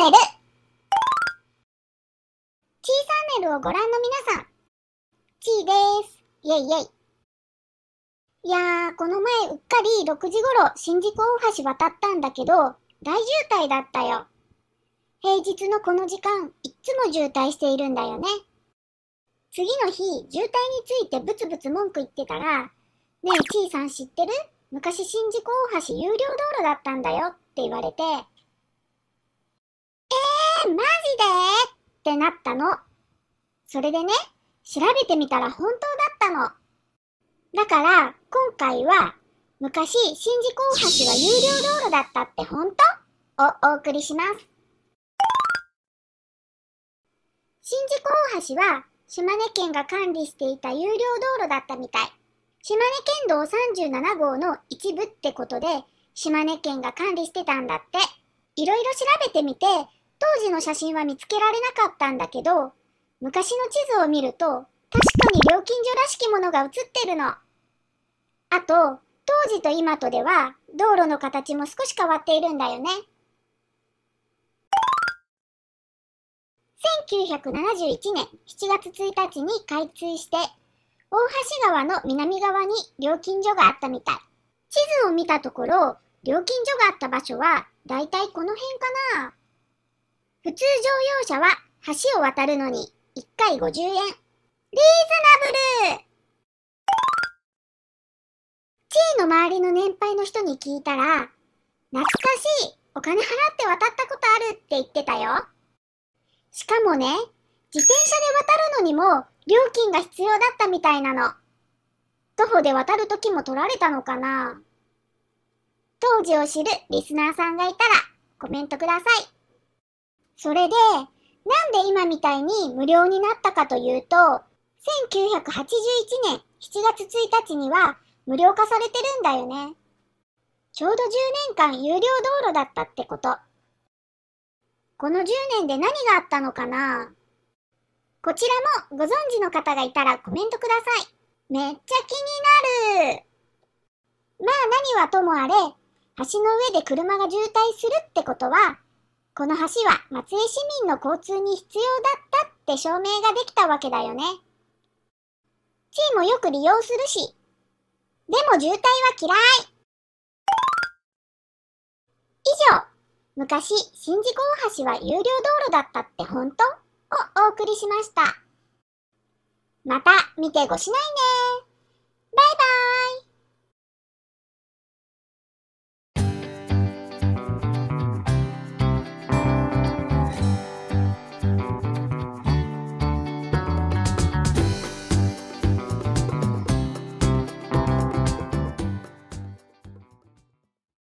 ャンネル !T チャンネルをご覧の皆さん、ちーです。イェイイェイ。いやー、この前うっかり6時頃新宿大橋渡ったんだけど、大渋滞だったよ。平日のこの時間、いっつも渋滞しているんだよね。次の日、渋滞についてブツブツ文句言ってたら、ねえ、ちーさん知ってる昔新宿大橋有料道路だったんだよって言われて、マジでってなったの。それでね、調べてみたら本当だったの。だから、今回は、昔、新宿大橋は有料道路だったって本当をお送りします。新宿大橋は、島根県が管理していた有料道路だったみたい。島根県道37号の一部ってことで、島根県が管理してたんだって。いろいろ調べてみて、当時の写真は見つけられなかったんだけど、昔の地図を見ると、確かに料金所らしきものが写ってるの。あと、当時と今とでは、道路の形も少し変わっているんだよね。1971年7月1日に開通して、大橋川の南側に料金所があったみたい。地図を見たところ、料金所があった場所は、だいたいこの辺かな。普通乗用車は橋を渡るのに1回50円。リーズナブル地位の周りの年配の人に聞いたら、懐かしい、お金払って渡ったことあるって言ってたよ。しかもね、自転車で渡るのにも料金が必要だったみたいなの。徒歩で渡る時も取られたのかな当時を知るリスナーさんがいたらコメントください。それで、なんで今みたいに無料になったかというと、1981年7月1日には無料化されてるんだよね。ちょうど10年間有料道路だったってこと。この10年で何があったのかなこちらもご存知の方がいたらコメントください。めっちゃ気になるまあ何はともあれ、橋の上で車が渋滞するってことは、この橋は松江市民の交通に必要だったって証明ができたわけだよね。地位もよく利用するし。でも渋滞は嫌い。以上、昔新宿大橋は有料道路だったって本当をお送りしました。また見てごしないね。バイバイ。